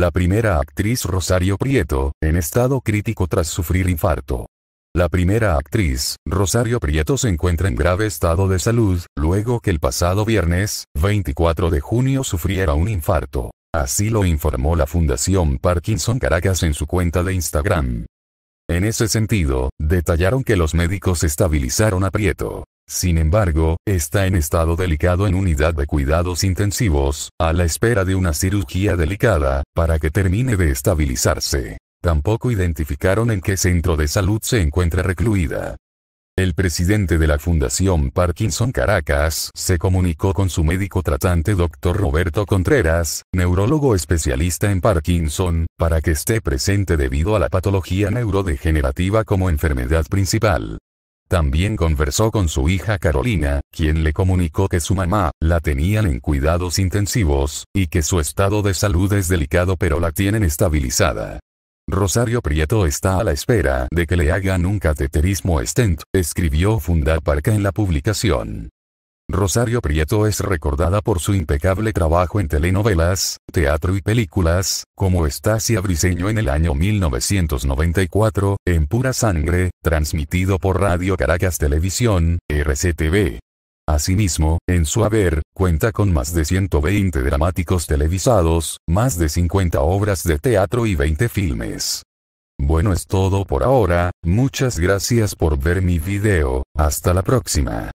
La primera actriz Rosario Prieto, en estado crítico tras sufrir infarto. La primera actriz, Rosario Prieto se encuentra en grave estado de salud, luego que el pasado viernes, 24 de junio sufriera un infarto. Así lo informó la Fundación Parkinson Caracas en su cuenta de Instagram. En ese sentido, detallaron que los médicos estabilizaron a Prieto, sin embargo, está en estado delicado en unidad de cuidados intensivos, a la espera de una cirugía delicada, para que termine de estabilizarse. Tampoco identificaron en qué centro de salud se encuentra recluida. El presidente de la Fundación Parkinson Caracas se comunicó con su médico tratante Dr. Roberto Contreras, neurólogo especialista en Parkinson, para que esté presente debido a la patología neurodegenerativa como enfermedad principal. También conversó con su hija Carolina, quien le comunicó que su mamá la tenían en cuidados intensivos, y que su estado de salud es delicado pero la tienen estabilizada. Rosario Prieto está a la espera de que le hagan un cateterismo stent, escribió Fundar en la publicación. Rosario Prieto es recordada por su impecable trabajo en telenovelas, teatro y películas, como Estacia Briseño en el año 1994, en Pura Sangre, transmitido por Radio Caracas Televisión, RCTV. Asimismo, en su haber, cuenta con más de 120 dramáticos televisados, más de 50 obras de teatro y 20 filmes. Bueno es todo por ahora, muchas gracias por ver mi video, hasta la próxima.